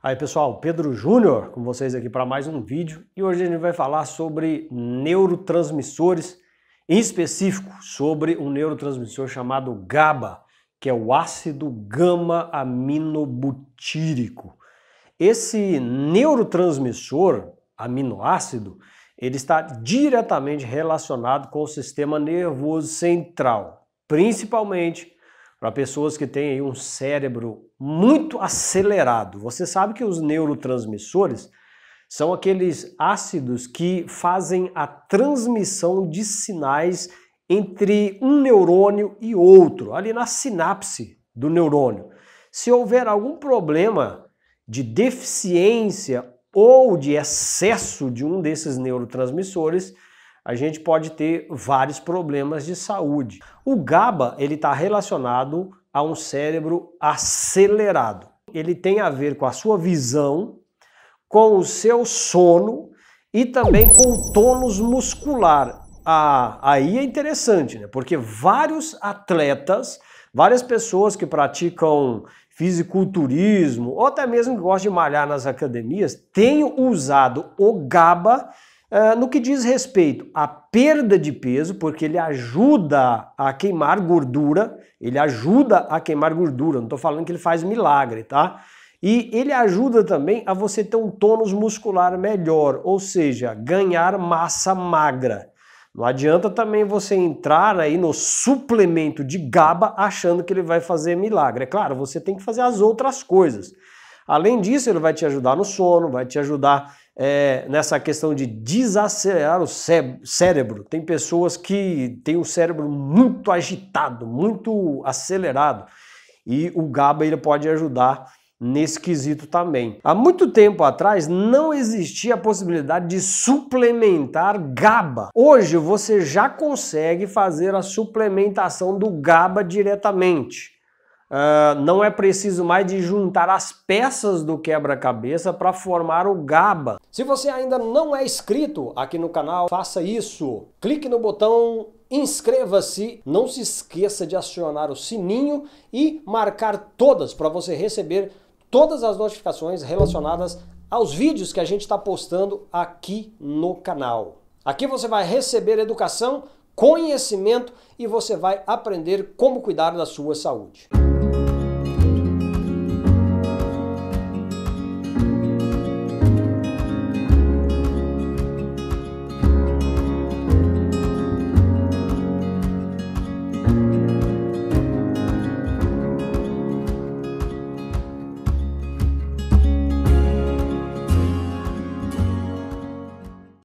Aí pessoal, Pedro Júnior com vocês aqui para mais um vídeo e hoje a gente vai falar sobre neurotransmissores, em específico sobre um neurotransmissor chamado GABA, que é o ácido gama-aminobutírico. Esse neurotransmissor, aminoácido, ele está diretamente relacionado com o sistema nervoso central, principalmente para pessoas que têm aí um cérebro muito acelerado. Você sabe que os neurotransmissores são aqueles ácidos que fazem a transmissão de sinais entre um neurônio e outro, ali na sinapse do neurônio. Se houver algum problema de deficiência ou de excesso de um desses neurotransmissores, a gente pode ter vários problemas de saúde. O GABA ele está relacionado a um cérebro acelerado. Ele tem a ver com a sua visão, com o seu sono e também com o tônus muscular. Ah, aí é interessante, né? Porque vários atletas, várias pessoas que praticam fisiculturismo ou até mesmo que gostam de malhar nas academias têm usado o GABA eh, no que diz respeito à perda de peso, porque ele ajuda a queimar gordura, ele ajuda a queimar gordura, não estou falando que ele faz milagre, tá? E ele ajuda também a você ter um tônus muscular melhor, ou seja, ganhar massa magra. Não adianta também você entrar aí no suplemento de GABA achando que ele vai fazer milagre. É claro, você tem que fazer as outras coisas. Além disso, ele vai te ajudar no sono, vai te ajudar é, nessa questão de desacelerar o cé cérebro. Tem pessoas que têm o cérebro muito agitado, muito acelerado. E o GABA ele pode ajudar nesse quesito também. Há muito tempo atrás não existia a possibilidade de suplementar GABA. Hoje você já consegue fazer a suplementação do GABA diretamente. Uh, não é preciso mais de juntar as peças do quebra-cabeça para formar o GABA. Se você ainda não é inscrito aqui no canal, faça isso. Clique no botão inscreva-se, não se esqueça de acionar o sininho e marcar todas para você receber todas as notificações relacionadas aos vídeos que a gente está postando aqui no canal. Aqui você vai receber educação conhecimento e você vai aprender como cuidar da sua saúde.